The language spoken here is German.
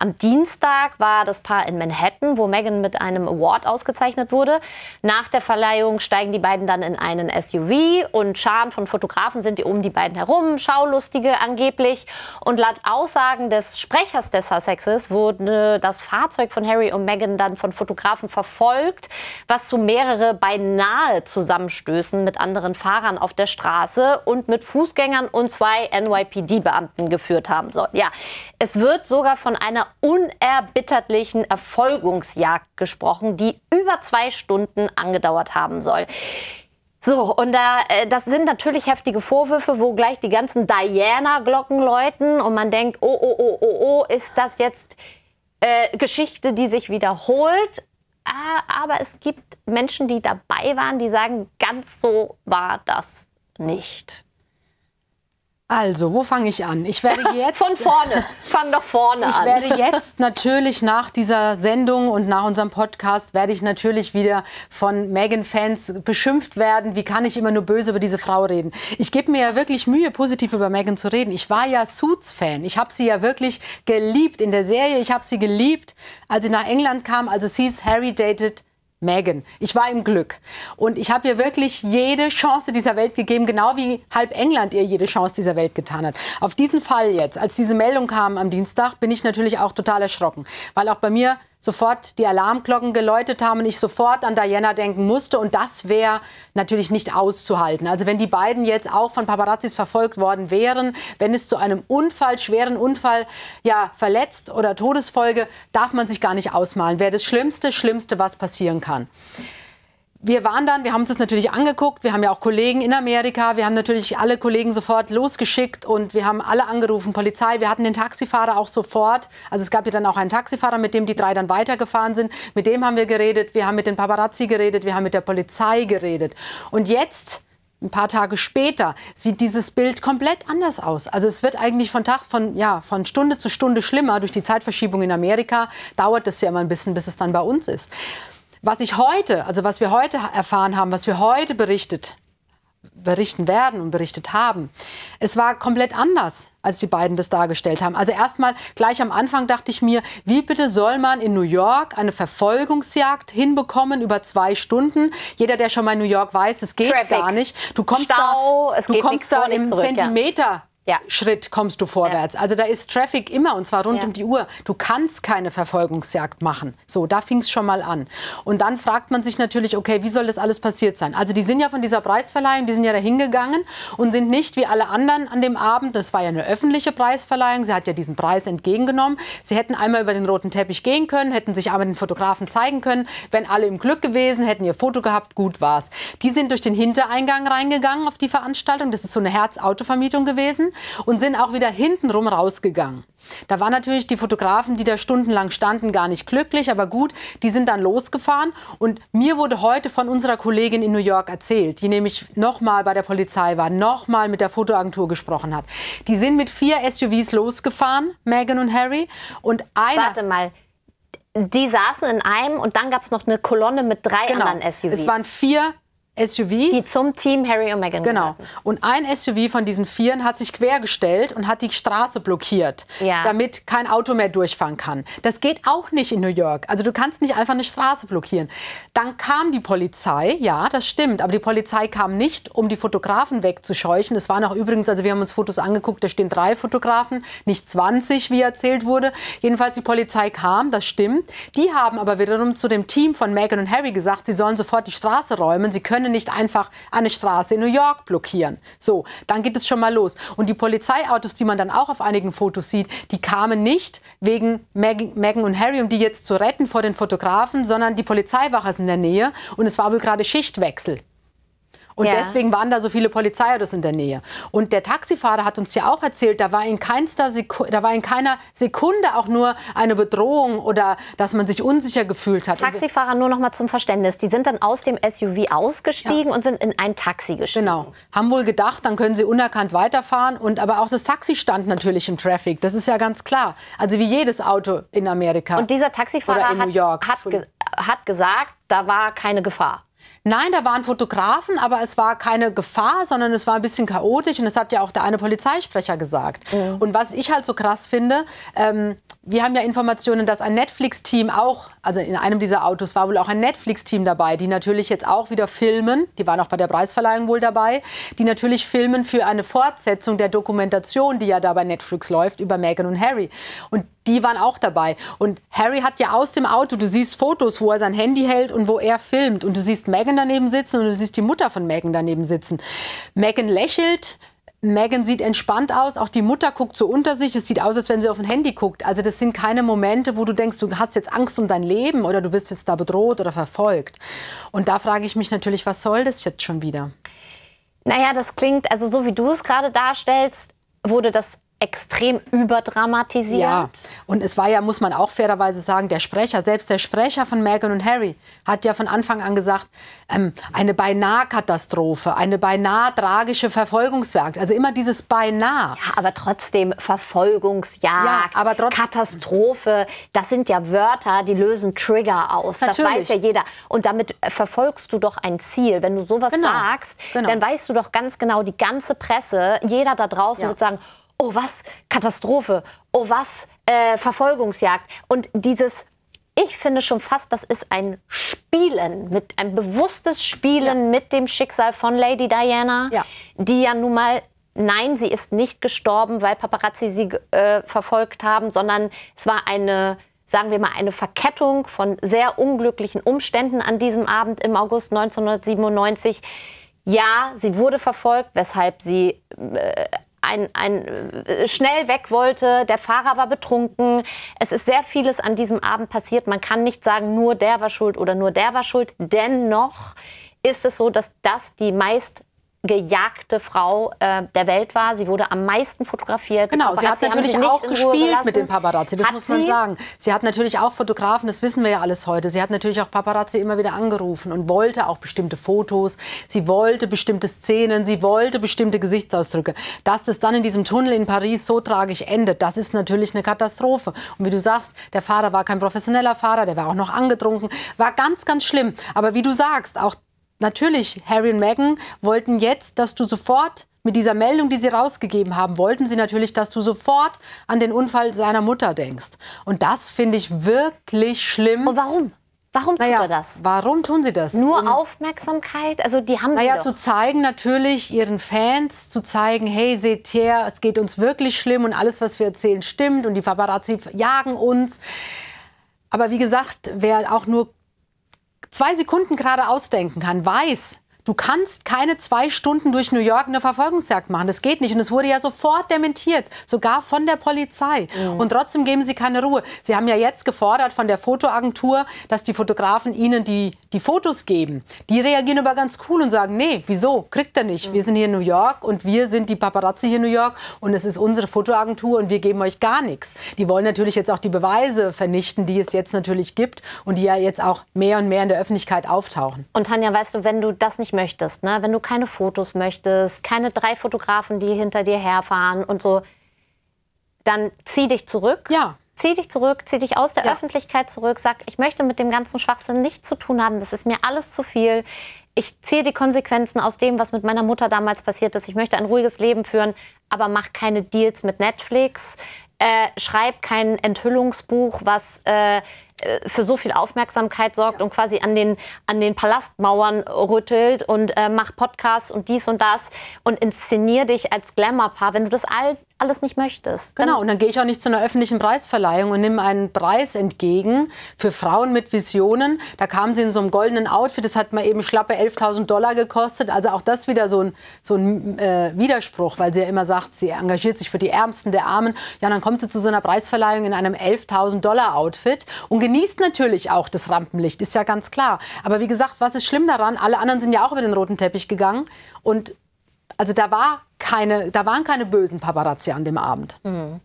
Am Dienstag war das Paar in Manhattan, wo Meghan mit einem Award ausgezeichnet wurde. Nach der Verleihung steigen die beiden dann in einen SUV und Scharen von Fotografen sind um die beiden herum, Schaulustige angeblich. Und laut Aussagen des Sprechers des Sussexes wurde das Fahrzeug von Harry und Meghan dann von Fotografen verfolgt, was zu mehrere beinahe Zusammenstößen mit anderen Fahrern auf der Straße und mit Fußgängern und zwei NYPD-Beamten geführt haben soll. Ja, es wird sogar von einer unerbitterlichen Erfolgungsjagd gesprochen, die über zwei Stunden angedauert haben soll. So, und da, äh, das sind natürlich heftige Vorwürfe, wo gleich die ganzen Diana-Glocken läuten und man denkt, oh, oh, oh, oh, oh, ist das jetzt äh, Geschichte, die sich wiederholt? Ah, aber es gibt Menschen, die dabei waren, die sagen, ganz so war das nicht. Also, wo fange ich an? Ich werde jetzt von vorne. Fang doch vorne ich an. Ich werde jetzt natürlich nach dieser Sendung und nach unserem Podcast werde ich natürlich wieder von Megan Fans beschimpft werden. Wie kann ich immer nur böse über diese Frau reden? Ich gebe mir ja wirklich Mühe, positiv über Megan zu reden. Ich war ja Suits Fan. Ich habe sie ja wirklich geliebt in der Serie. Ich habe sie geliebt, als sie nach England kam. Also sie ist Harry dated Megan. Ich war im Glück. Und ich habe ihr wirklich jede Chance dieser Welt gegeben, genau wie halb England ihr jede Chance dieser Welt getan hat. Auf diesen Fall jetzt, als diese Meldung kam am Dienstag, bin ich natürlich auch total erschrocken, weil auch bei mir sofort die Alarmglocken geläutet haben und ich sofort an Diana denken musste. Und das wäre natürlich nicht auszuhalten. Also wenn die beiden jetzt auch von Paparazzis verfolgt worden wären, wenn es zu einem Unfall, schweren Unfall, ja, verletzt oder Todesfolge, darf man sich gar nicht ausmalen. Wäre das Schlimmste, Schlimmste, was passieren kann wir waren dann, wir haben uns das natürlich angeguckt, wir haben ja auch Kollegen in Amerika, wir haben natürlich alle Kollegen sofort losgeschickt und wir haben alle angerufen, Polizei, wir hatten den Taxifahrer auch sofort, also es gab ja dann auch einen Taxifahrer, mit dem die drei dann weitergefahren sind, mit dem haben wir geredet, wir haben mit den Paparazzi geredet, wir haben mit der Polizei geredet. Und jetzt ein paar Tage später sieht dieses Bild komplett anders aus. Also es wird eigentlich von Tag, von, ja, von Stunde zu Stunde schlimmer. Durch die Zeitverschiebung in Amerika dauert das ja immer ein bisschen, bis es dann bei uns ist was ich heute, also was wir heute erfahren haben, was wir heute berichtet, berichten werden und berichtet haben, es war komplett anders, als die beiden das dargestellt haben. Also erstmal gleich am Anfang dachte ich mir, wie bitte soll man in New York eine Verfolgungsjagd hinbekommen über zwei Stunden? Jeder, der schon mal in New York weiß, es geht Traffic. gar nicht. Du kommst Stau, da, du kommst da im zurück, Zentimeter. Ja ja. Schritt kommst du vorwärts. Ja. Also da ist Traffic immer und zwar rund ja. um die Uhr. Du kannst keine Verfolgungsjagd machen. So, da fing es schon mal an. Und dann fragt man sich natürlich, okay, wie soll das alles passiert sein? Also die sind ja von dieser Preisverleihung, die sind ja da hingegangen und sind nicht wie alle anderen an dem Abend, das war ja eine öffentliche Preisverleihung, sie hat ja diesen Preis entgegengenommen. Sie hätten einmal über den roten Teppich gehen können, hätten sich einmal den Fotografen zeigen können, wären alle im Glück gewesen, hätten ihr Foto gehabt, gut war's. Die sind durch den Hintereingang reingegangen auf die Veranstaltung, das ist so eine Herz-Auto-Vermietung gewesen und sind auch wieder hintenrum rausgegangen. Da waren natürlich die Fotografen, die da stundenlang standen, gar nicht glücklich, aber gut, die sind dann losgefahren und mir wurde heute von unserer Kollegin in New York erzählt, die nämlich nochmal bei der Polizei war, nochmal mit der Fotoagentur gesprochen hat. Die sind mit vier SUVs losgefahren, Meghan und Harry und einer... Warte mal, die saßen in einem und dann gab es noch eine Kolonne mit drei genau. anderen SUVs. Es waren vier SUVs. Die zum Team Harry und Meghan Genau. Gehörten. Und ein SUV von diesen vieren hat sich quergestellt und hat die Straße blockiert, ja. damit kein Auto mehr durchfahren kann. Das geht auch nicht in New York. Also du kannst nicht einfach eine Straße blockieren. Dann kam die Polizei, ja, das stimmt, aber die Polizei kam nicht, um die Fotografen wegzuscheuchen. Es waren auch übrigens, also wir haben uns Fotos angeguckt, da stehen drei Fotografen, nicht 20, wie erzählt wurde. Jedenfalls die Polizei kam, das stimmt. Die haben aber wiederum zu dem Team von Meghan und Harry gesagt, sie sollen sofort die Straße räumen, sie können können nicht einfach eine Straße in New York blockieren. So, dann geht es schon mal los. Und die Polizeiautos, die man dann auch auf einigen Fotos sieht, die kamen nicht wegen Megan und Harry, um die jetzt zu retten vor den Fotografen, sondern die Polizeiwache ist in der Nähe und es war wohl gerade Schichtwechsel. Und ja. deswegen waren da so viele Polizeiautos in der Nähe. Und der Taxifahrer hat uns ja auch erzählt, da war in, keinster Seku da war in keiner Sekunde auch nur eine Bedrohung oder dass man sich unsicher gefühlt hat. Taxifahrer nur noch mal zum Verständnis. Die sind dann aus dem SUV ausgestiegen ja. und sind in ein Taxi gestiegen. Genau. Haben wohl gedacht, dann können sie unerkannt weiterfahren. Und aber auch das Taxi stand natürlich im Traffic. Das ist ja ganz klar. Also wie jedes Auto in Amerika. Und dieser Taxifahrer hat, hat, ge hat gesagt, da war keine Gefahr. Nein, da waren Fotografen, aber es war keine Gefahr, sondern es war ein bisschen chaotisch und das hat ja auch der eine Polizeisprecher gesagt. Mhm. Und was ich halt so krass finde, ähm, wir haben ja Informationen, dass ein Netflix-Team auch, also in einem dieser Autos war wohl auch ein Netflix-Team dabei, die natürlich jetzt auch wieder filmen, die waren auch bei der Preisverleihung wohl dabei, die natürlich filmen für eine Fortsetzung der Dokumentation, die ja da bei Netflix läuft, über Meghan und Harry. Und die waren auch dabei. Und Harry hat ja aus dem Auto, du siehst Fotos, wo er sein Handy hält und wo er filmt. Und du siehst Meghan daneben sitzen und du siehst die Mutter von Meghan daneben sitzen. Meghan lächelt, Megan sieht entspannt aus, auch die Mutter guckt so unter sich, es sieht aus, als wenn sie auf ein Handy guckt. Also das sind keine Momente, wo du denkst, du hast jetzt Angst um dein Leben oder du wirst jetzt da bedroht oder verfolgt. Und da frage ich mich natürlich, was soll das jetzt schon wieder? Naja, das klingt, also so wie du es gerade darstellst, wurde das extrem überdramatisiert. Ja, und es war ja, muss man auch fairerweise sagen, der Sprecher, selbst der Sprecher von Meghan und Harry hat ja von Anfang an gesagt, ähm, eine beinahe Katastrophe, eine beinahe tragische Verfolgungsjagd. Also immer dieses beinahe. Ja, aber trotzdem Verfolgungsjagd, ja, aber trotz Katastrophe, das sind ja Wörter, die lösen Trigger aus. Natürlich. Das weiß ja jeder. Und damit verfolgst du doch ein Ziel. Wenn du sowas genau. sagst, genau. dann weißt du doch ganz genau, die ganze Presse, jeder da draußen ja. wird sagen, oh was, Katastrophe, oh was, äh, Verfolgungsjagd. Und dieses, ich finde schon fast, das ist ein Spielen, mit, ein bewusstes Spielen ja. mit dem Schicksal von Lady Diana, ja. die ja nun mal Nein, sie ist nicht gestorben, weil Paparazzi sie äh, verfolgt haben, sondern es war eine, sagen wir mal, eine Verkettung von sehr unglücklichen Umständen an diesem Abend im August 1997. Ja, sie wurde verfolgt, weshalb sie äh, ein, ein, äh, schnell weg wollte, der Fahrer war betrunken. Es ist sehr vieles an diesem Abend passiert. Man kann nicht sagen, nur der war schuld oder nur der war schuld. Dennoch ist es so, dass das die meist gejagte Frau äh, der Welt war. Sie wurde am meisten fotografiert. Genau, sie hat natürlich auch gespielt mit den Paparazzi, das hat muss man sie? sagen. Sie hat natürlich auch Fotografen, das wissen wir ja alles heute. Sie hat natürlich auch Paparazzi immer wieder angerufen und wollte auch bestimmte Fotos, sie wollte bestimmte Szenen, sie wollte bestimmte Gesichtsausdrücke. Dass das dann in diesem Tunnel in Paris so tragisch endet, das ist natürlich eine Katastrophe. Und wie du sagst, der Fahrer war kein professioneller Fahrer, der war auch noch angetrunken, war ganz, ganz schlimm. Aber wie du sagst, auch natürlich, Harry und Meghan wollten jetzt, dass du sofort mit dieser Meldung, die sie rausgegeben haben, wollten sie natürlich, dass du sofort an den Unfall seiner Mutter denkst. Und das finde ich wirklich schlimm. Und warum? Warum tut naja, er das? Warum tun sie das? Nur um, Aufmerksamkeit? Also die haben naja, sie zu zeigen natürlich ihren Fans, zu zeigen, hey, seht her, es geht uns wirklich schlimm und alles, was wir erzählen, stimmt und die Paparazzi jagen uns. Aber wie gesagt, wer auch nur zwei Sekunden gerade ausdenken kann, weiß, Du kannst keine zwei Stunden durch New York eine Verfolgungsjagd machen. Das geht nicht. Und es wurde ja sofort dementiert, sogar von der Polizei. Mhm. Und trotzdem geben sie keine Ruhe. Sie haben ja jetzt gefordert von der Fotoagentur, dass die Fotografen ihnen die, die Fotos geben. Die reagieren aber ganz cool und sagen, nee, wieso? Kriegt er nicht. Mhm. Wir sind hier in New York und wir sind die Paparazzi hier in New York und es ist unsere Fotoagentur und wir geben euch gar nichts. Die wollen natürlich jetzt auch die Beweise vernichten, die es jetzt natürlich gibt und die ja jetzt auch mehr und mehr in der Öffentlichkeit auftauchen. Und Tanja, weißt du, wenn du das nicht mehr möchtest, ne? wenn du keine Fotos möchtest, keine drei Fotografen, die hinter dir herfahren und so, dann zieh dich zurück. Ja. Zieh dich zurück, zieh dich aus der ja. Öffentlichkeit zurück, sag, ich möchte mit dem ganzen Schwachsinn nichts zu tun haben, das ist mir alles zu viel. Ich ziehe die Konsequenzen aus dem, was mit meiner Mutter damals passiert ist. Ich möchte ein ruhiges Leben führen, aber mach keine Deals mit Netflix. Äh, schreib kein Enthüllungsbuch, was äh, äh, für so viel Aufmerksamkeit sorgt ja. und quasi an den, an den Palastmauern rüttelt und äh, mach Podcasts und dies und das und inszenier dich als Glamour-Paar. Wenn du das all alles nicht möchtest. Genau, dann und dann gehe ich auch nicht zu einer öffentlichen Preisverleihung und nehme einen Preis entgegen für Frauen mit Visionen. Da kamen sie in so einem goldenen Outfit, das hat mal eben schlappe 11.000 Dollar gekostet. Also auch das wieder so ein, so ein äh, Widerspruch, weil sie ja immer sagt, sie engagiert sich für die Ärmsten der Armen. Ja, dann kommt sie zu so einer Preisverleihung in einem 11.000 Dollar Outfit und genießt natürlich auch das Rampenlicht, ist ja ganz klar. Aber wie gesagt, was ist schlimm daran? Alle anderen sind ja auch über den roten Teppich gegangen und also da war keine, da waren keine bösen Paparazzi an dem Abend. Mhm.